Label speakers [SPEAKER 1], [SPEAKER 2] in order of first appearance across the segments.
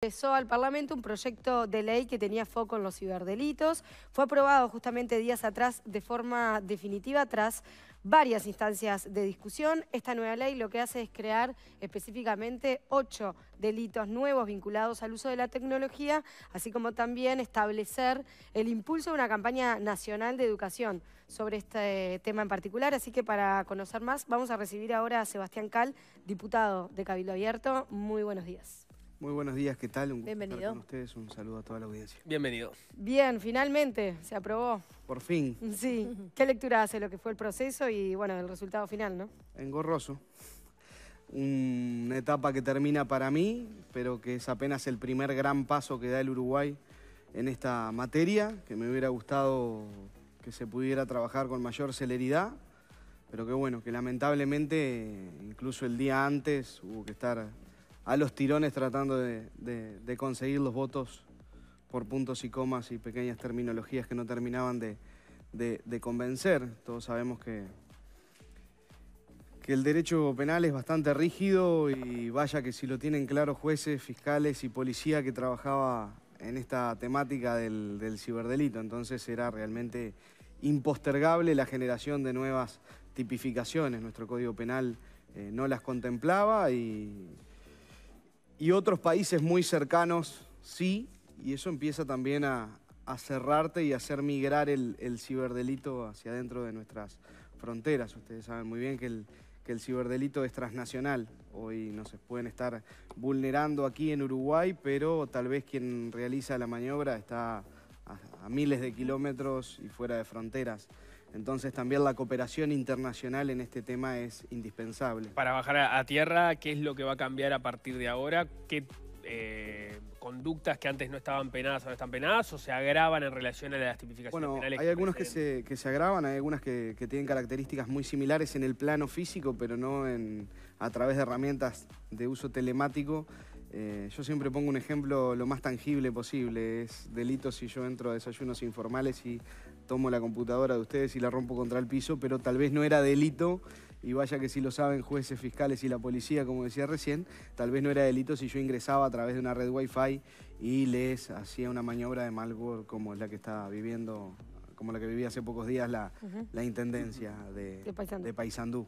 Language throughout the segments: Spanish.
[SPEAKER 1] Empezó al Parlamento un proyecto de ley que tenía foco en los ciberdelitos. Fue aprobado justamente días atrás de forma definitiva tras varias instancias de discusión. Esta nueva ley lo que hace es crear específicamente ocho delitos nuevos vinculados al uso de la tecnología, así como también establecer el impulso de una campaña nacional de educación sobre este tema en particular. Así que para conocer más vamos a recibir ahora a Sebastián Cal, diputado de Cabildo Abierto. Muy buenos días.
[SPEAKER 2] Muy buenos días, ¿qué tal? Un gusto Estar con ustedes, un saludo a toda la audiencia. Bienvenidos.
[SPEAKER 1] Bien, finalmente se aprobó.
[SPEAKER 2] Por fin.
[SPEAKER 1] Sí. ¿Qué lectura hace lo que fue el proceso y, bueno, el resultado final, no?
[SPEAKER 2] Engorroso. Una etapa que termina para mí, pero que es apenas el primer gran paso que da el Uruguay en esta materia, que me hubiera gustado que se pudiera trabajar con mayor celeridad, pero que bueno, que lamentablemente incluso el día antes hubo que estar a los tirones tratando de, conseguir los votos por puntos y comas y pequeñas terminologías que no terminaban de, convencer. Todos sabemos que, que el derecho penal es bastante rígido y vaya que si lo tienen claro jueces, fiscales y policía que trabajaba en esta temática del, ciberdelito. Entonces era realmente impostergable la generación de nuevas tipificaciones. Nuestro Código Penal eh, no las contemplaba y y otros países muy cercanos sí, y eso empieza también a, cerrarte y a hacer migrar el, ciberdelito hacia dentro de nuestras fronteras. Ustedes saben muy bien que el, ciberdelito es transnacional. Hoy no se pueden estar vulnerando aquí en Uruguay, pero tal vez quien realiza la maniobra está a miles de kilómetros y fuera de fronteras. Entonces también la cooperación internacional en este tema es indispensable.
[SPEAKER 3] Para bajar a tierra, ¿qué es lo que va a cambiar a partir de ahora? ¿Qué eh, conductas que antes no estaban penadas ahora están penadas o se agravan en relación a las tipificaciones bueno, Hay
[SPEAKER 2] algunos que se, agravan, hay algunas que, tienen características muy similares en el plano físico, pero no en, a través de herramientas de uso telemático. Eh, yo siempre pongo un ejemplo lo más tangible posible, es delitos si yo entro a desayunos informales y tomo la computadora de ustedes y la rompo contra el piso, pero tal vez no era delito y vaya que si lo saben jueces, fiscales y la policía, como decía recién, tal vez no era delito si yo ingresaba a través de una red wifi y les hacía una maniobra de malware como es la que está viviendo, como la que vivía hace pocos días la, Intendencia de, de De Paysandú.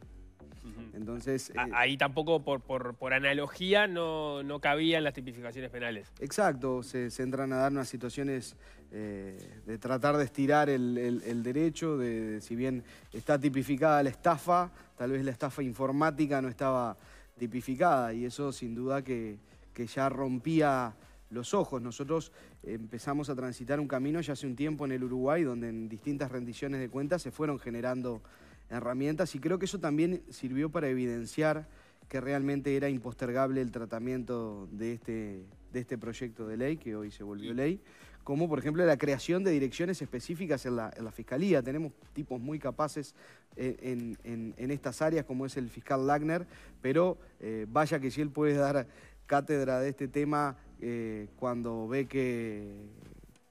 [SPEAKER 2] Entonces. Eh, ahí tampoco, por,
[SPEAKER 3] analogía, no, cabían las tipificaciones penales.
[SPEAKER 2] Exacto, se, se entran a dar unas situaciones eh, de tratar de estirar el, derecho, de, si bien está tipificada la estafa, tal vez la estafa informática no estaba tipificada y eso sin duda que, que ya rompía los ojos. Nosotros empezamos a transitar un camino ya hace un tiempo en el Uruguay donde en distintas rendiciones de cuentas se fueron generando herramientas y creo que eso también sirvió para evidenciar que realmente era impostergable el tratamiento de este, de este proyecto de ley, que hoy se volvió ley, como por ejemplo la creación de direcciones específicas en la, Fiscalía. Tenemos tipos muy capaces eh, en, estas áreas, como es el fiscal Lagner, pero eh, vaya que si él puede dar cátedra de este tema eh, cuando ve que,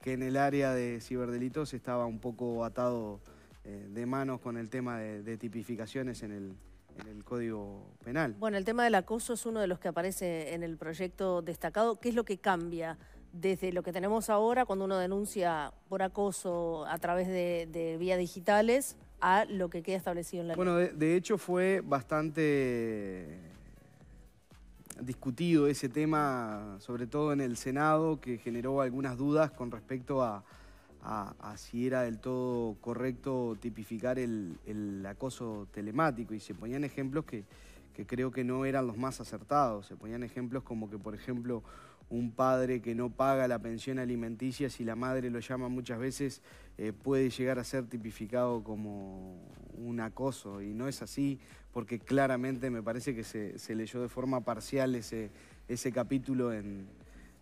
[SPEAKER 2] que en el área de ciberdelitos estaba un poco atado eh, de manos con el tema de, tipificaciones en el, Código Penal.
[SPEAKER 1] Bueno, el tema del acoso es uno de los que aparece en el proyecto destacado. ¿Qué es lo que cambia desde lo que tenemos ahora cuando uno denuncia por acoso a través de, vías digitales a lo que queda establecido en la ley? Bueno,
[SPEAKER 2] de, hecho fue bastante eh, discutido ese tema, sobre todo en el Senado, que generó algunas dudas con respecto a, a, si era del todo correcto tipificar el, acoso telemático y se ponían ejemplos que, creo que no eran los más acertados. Se ponían ejemplos como que, por ejemplo, un padre que no paga la pensión alimenticia, si la madre lo llama muchas veces, eh, puede llegar a ser tipificado como un acoso. Y no es así, porque claramente me parece que se, se leyó de forma parcial ese, ese capítulo en,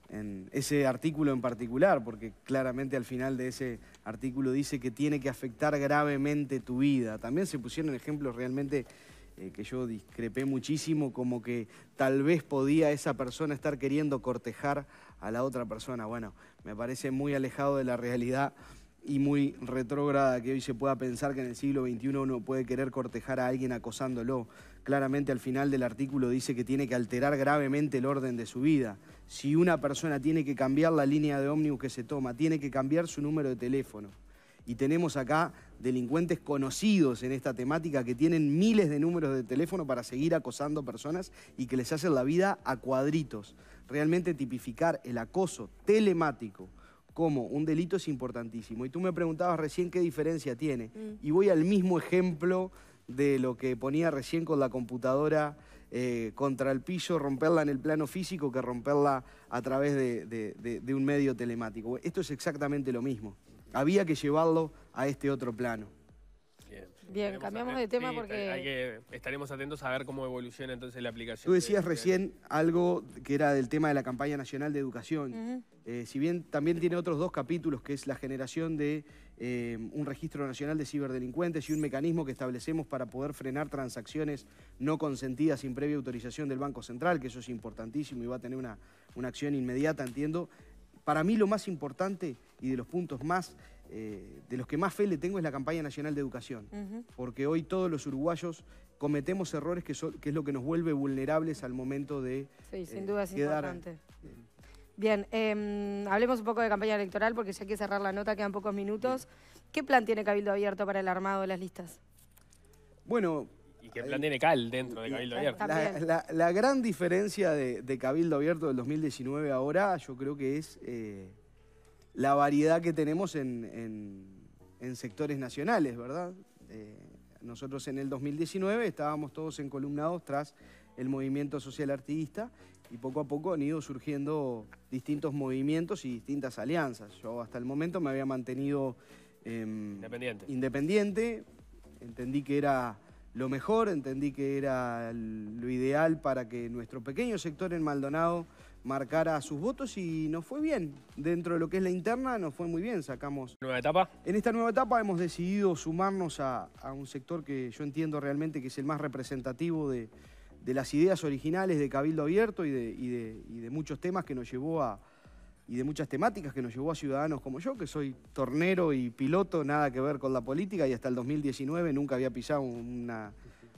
[SPEAKER 2] en ese artículo en particular, porque claramente al final de ese artículo dice que tiene que afectar gravemente tu vida. También se pusieron ejemplos realmente eh, que yo discrepé muchísimo, como que tal vez podía esa persona estar queriendo cortejar a la otra persona. Bueno, me parece muy alejado de la realidad y muy retrógrada que hoy se pueda pensar que en el siglo XXI uno puede querer cortejar a alguien acosándolo claramente al final del artículo dice que tiene que alterar gravemente el orden de su vida. Si una persona tiene que cambiar la línea de ómnibus que se toma, tiene que cambiar su número de teléfono. Y tenemos acá delincuentes conocidos en esta temática que tienen miles de números de teléfono para seguir acosando personas y que les hacen la vida a cuadritos. Realmente tipificar el acoso telemático como un delito es importantísimo. Y tú me preguntabas recién qué diferencia tiene. Mm. Y voy al mismo ejemplo de lo que ponía recién con la computadora eh, contra el piso, romperla en el plano físico que romperla a través de un medio telemático. Esto es exactamente lo mismo. Había que llevarlo a este otro plano.
[SPEAKER 3] Bien, cambiamos de tema porque... estaremos atentos a ver cómo evoluciona entonces la aplicación. Tú decías
[SPEAKER 2] recién algo que era del tema de la campaña nacional de educación. Eh, si bien también tiene otros dos capítulos, que es la generación de eh, un registro nacional de ciberdelincuentes y un mecanismo que establecemos para poder frenar transacciones no consentidas sin previa autorización del Banco Central, que eso es importantísimo y va a tener una, una acción inmediata, entiendo. Para mí lo más importante y de los puntos más, eh, de los que más fe le tengo es la campaña nacional de educación, porque hoy todos los uruguayos cometemos errores que, es lo que nos vuelve vulnerables al momento de
[SPEAKER 1] Sí, sin eh, duda es importante. Bien, em, hablemos un poco de campaña electoral porque ya hay que cerrar la nota, quedan pocos minutos. ¿Qué plan tiene Cabildo Abierto para el armado de las listas?
[SPEAKER 3] Bueno, y que plan tiene cal dentro de Cabildo Abierto.
[SPEAKER 2] La, gran diferencia de, Cabildo Abierto del 2019 ahora, yo creo que es eh, la variedad que tenemos en, sectores nacionales, ¿verdad? Eh, nosotros en el 2019 estábamos todos encolumnados tras el movimiento social artista y poco a poco han ido surgiendo distintos movimientos y distintas alianzas. Yo hasta el momento me había mantenido em, independiente, entendí que era lo mejor, entendí que era lo ideal para que nuestro pequeño sector en Maldonado marcara sus votos y nos fue bien. Dentro de lo que es la interna nos fue muy bien, sacamos... ¿Nueva etapa? En esta nueva etapa hemos decidido sumarnos a, un sector que yo entiendo realmente que es el más representativo de, las ideas originales de Cabildo Abierto y de, y de muchos temas que nos llevó a, y de muchas temáticas que nos llevó a ciudadanos como yo, que soy tornero y piloto, nada que ver con la política y hasta el 2019 nunca había pisado un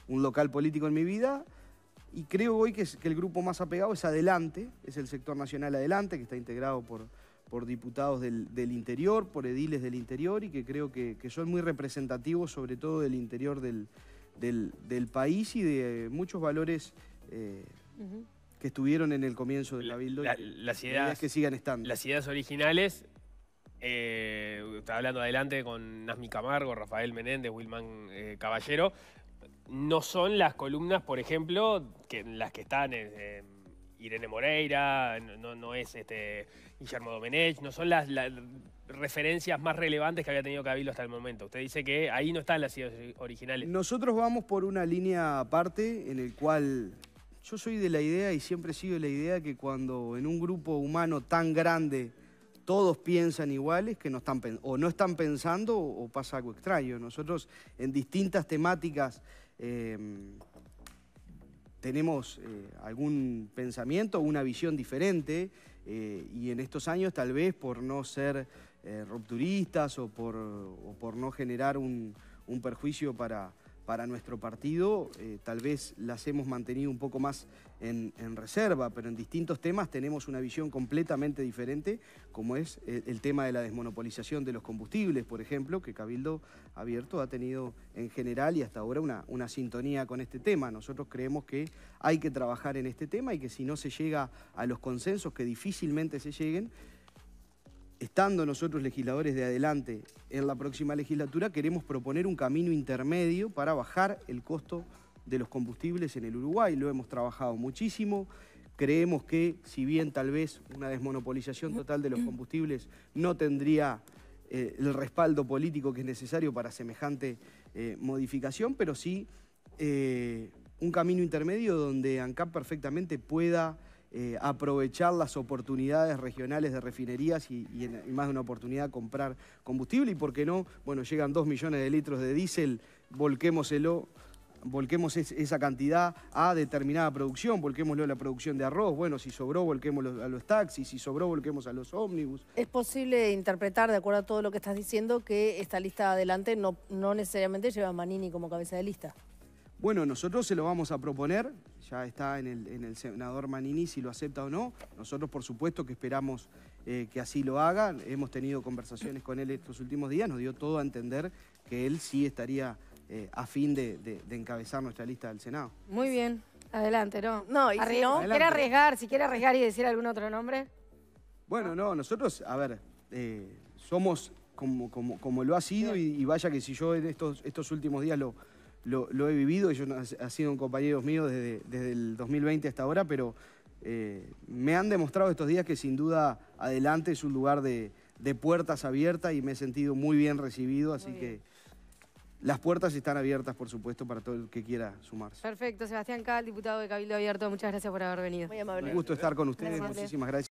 [SPEAKER 2] local político en mi vida. Y creo hoy que, el grupo más apegado es Adelante, es el sector nacional Adelante, que está integrado por, diputados del, interior, por ediles del interior y que creo que, son muy representativos, sobre todo del interior del, país y de muchos valores. Eh, que estuvieron en el comienzo de Cabildo. La, las ideas que sigan estando.
[SPEAKER 3] Las ideas originales, eh, estaba hablando adelante con Nazmi Camargo, Rafael Menéndez, Wilman eh, Caballero, no son las columnas, por ejemplo, que las que están Irene Moreira, no, no es este Guillermo Domenech, no son las, las referencias más relevantes que había tenido Cabildo hasta el momento. Usted dice que ahí no están las ideas originales.
[SPEAKER 2] Nosotros vamos por una línea aparte en el cual yo soy de la idea y siempre sigo de la idea que cuando en un grupo humano tan grande todos piensan iguales, que no están, o no están pensando o, pasa algo extraño. Nosotros en distintas temáticas em, tenemos eh, algún pensamiento, una visión diferente eh, y en estos años tal vez por no ser eh, rupturistas o por, no generar un perjuicio para, para nuestro partido. Eh, tal vez las hemos mantenido un poco más en, reserva, pero en distintos temas tenemos una visión completamente diferente, como es e, el, tema de la desmonopolización de los combustibles, por ejemplo, que Cabildo Abierto ha tenido en general y hasta ahora una, una sintonía con este tema. Nosotros creemos que hay que trabajar en este tema y que si no se llega a los consensos, que difícilmente se lleguen, estando nosotros legisladores de adelante en la próxima legislatura, queremos proponer un camino intermedio para bajar el costo de los combustibles en el Uruguay. Lo hemos trabajado muchísimo. Creemos que, si bien tal vez una desmonopolización total de los combustibles no tendría eh, el respaldo político que es necesario para semejante eh, modificación, pero sí eh, un camino intermedio donde ANCAP perfectamente pueda eh, aprovechar las oportunidades regionales de refinerías y, más de una oportunidad comprar combustible y por qué no, bueno, llegan 2 millones de litros de diésel, volquémoselo volquemos esa cantidad a determinada producción, volquémoslo a la producción de arroz, bueno, si sobró, volquémoslo a los taxis, si sobró, volquemos a los ómnibus.
[SPEAKER 1] Es posible interpretar, de acuerdo a todo lo que estás diciendo, que esta lista adelante no, no necesariamente lleva a Manini como cabeza de lista.
[SPEAKER 2] Bueno, nosotros se lo vamos a proponer, ya está en el, en el, senador Manini si lo acepta o no. Nosotros, por supuesto, que esperamos eh, que así lo haga. Hemos tenido conversaciones con él estos últimos días, nos dio todo a entender que él sí estaría eh, a fin de, encabezar nuestra lista del Senado.
[SPEAKER 1] Muy bien, adelante, ¿no? No, y si quiere arriesgar, si quiere arriesgar y decir algún otro nombre.
[SPEAKER 2] Bueno, no, nosotros, a ver, eh, somos como, como, lo ha sido y, vaya que si yo en estos, estos últimos días lo, lo, he vivido, ellos han sido compañeros míos desde, desde el 2020 hasta ahora, pero eh, me han demostrado estos días que sin duda adelante es un lugar de, puertas abiertas y me he sentido muy bien recibido, así que... Las puertas están abiertas, por supuesto, para todo el que quiera sumarse.
[SPEAKER 1] Perfecto. Sebastián Cal, diputado de Cabildo Abierto, muchas gracias por haber venido. Muy amable. Un gusto estar con ustedes. Muchísimas
[SPEAKER 2] gracias.